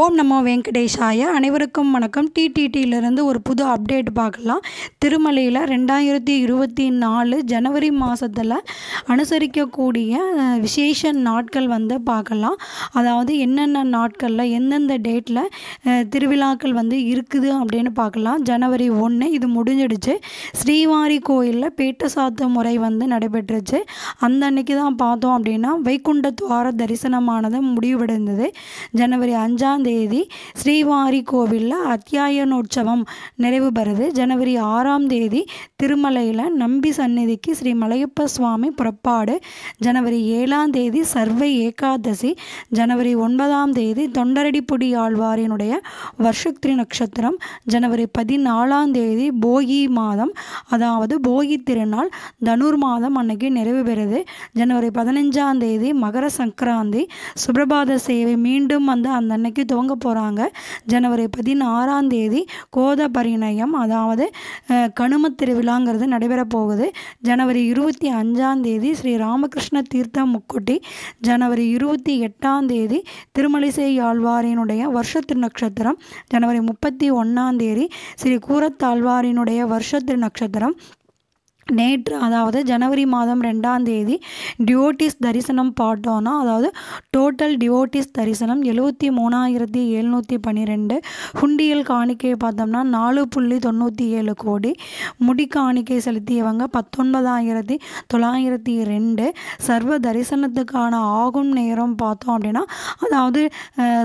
ஓம் நம்ம வெங்கடேஷாய அனைவருக்கும் வணக்கம் டிடிடியிலிருந்து ஒரு புது அப்டேட் பார்க்கலாம் திருமலையில் ரெண்டாயிரத்தி இருபத்தி நாலு ஜனவரி மாதத்தில் அனுசரிக்கக்கூடிய விசேஷ நாட்கள் வந்து பார்க்கலாம் அதாவது என்னென்ன நாட்களில் எந்தெந்த டேட்டில் திருவிழாக்கள் வந்து இருக்குது அப்படின்னு பார்க்கலாம் ஜனவரி ஒன்று இது முடிஞ்சிடுச்சு ஸ்ரீவாரி கோயிலில் பேட்ட சாத்து முறை வந்து நடைபெற்றுச்சு அந்த அன்னைக்கு தான் பார்த்தோம் அப்படின்னா வைகுண்ட துவார தரிசனமானது முடிவடைந்தது ஜனவரி அஞ்சாம் தேதி ஸ்ரீவாரி கோவிலில் அத்தியாயனோற்சவம் நிறைவு பெறுது ஜனவரி ஆறாம் தேதி திருமலையில் நம்பி சந்நிதிக்கு ஸ்ரீ மலையப்ப சுவாமி புறப்பாடு ஜனவரி ஏழாம் தேதி சர்வ ஏகாதசி ஜனவரி ஒன்பதாம் தேதி தொண்டரடிப்புடி ஆழ்வாரினுடைய வருஷத்ரி நட்சத்திரம் ஜனவரி பதினாலாம் தேதி போகி மாதம் அதாவது போகி திருநாள் தனுர் மாதம் அன்னைக்கு நிறைவு பெறுது ஜனவரி பதினஞ்சாம் தேதி மகர சங்கராந்தி சுப்ரபாத சேவை மீண்டும் வந்து அந்த அன்னைக்கு துவங்க போகிறாங்க ஜனவரி பதினாறாம் தேதி கோத பரிணயம் அதாவது கனும திருவிழாங்கிறது நடைபெற போகுது ஜனவரி இருபத்தி அஞ்சாம் தேதி ஸ்ரீ ராமகிருஷ்ண தீர்த்த முக்குட்டி ஜனவரி இருபத்தி எட்டாம் தேதி திருமலிசை ஆழ்வாரினுடைய வருஷ திருநக்ஷத்திரம் ஜனவரி முப்பத்தி ஒன்றாம் தேதி ஸ்ரீ கூரத்தாழ்வாரினுடைய வருஷ திருநக்ஷத்திரம் நேற்று அதாவது ஜனவரி மாதம் ரெண்டாம் தேதி டிவோட்டிஸ் தரிசனம் பார்த்தோன்னா அதாவது டோட்டல் டிவோட்டிஸ் தரிசனம் எழுபத்தி மூணாயிரத்தி எழுநூற்றி பன்னிரெண்டு ஹுண்டியல் காணிக்கையை பார்த்தோம்னா நாலு புள்ளி தொண்ணூற்றி ஏழு கோடி முடி காணிக்கை செலுத்தியவங்க பத்தொன்பதாயிரத்தி தொள்ளாயிரத்தி ரெண்டு சர்வ தரிசனத்துக்கான ஆகும் நேரம் பார்த்தோம் அப்படின்னா அதாவது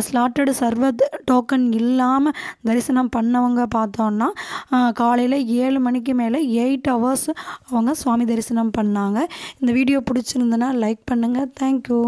ஸ்லாட்டடு சர்வ டோக்கன் இல்லாமல் தரிசனம் பண்ணவங்க பார்த்தோன்னா காலையில் ஏழு மணிக்கு மேலே எயிட் ஹவர்ஸ் அவங்க சுவாமி தரிசனம் பண்ணாங்க இந்த வீடியோ பிடிச்சிருந்தனா லைக் பண்ணுங்கள் தேங்க்யூ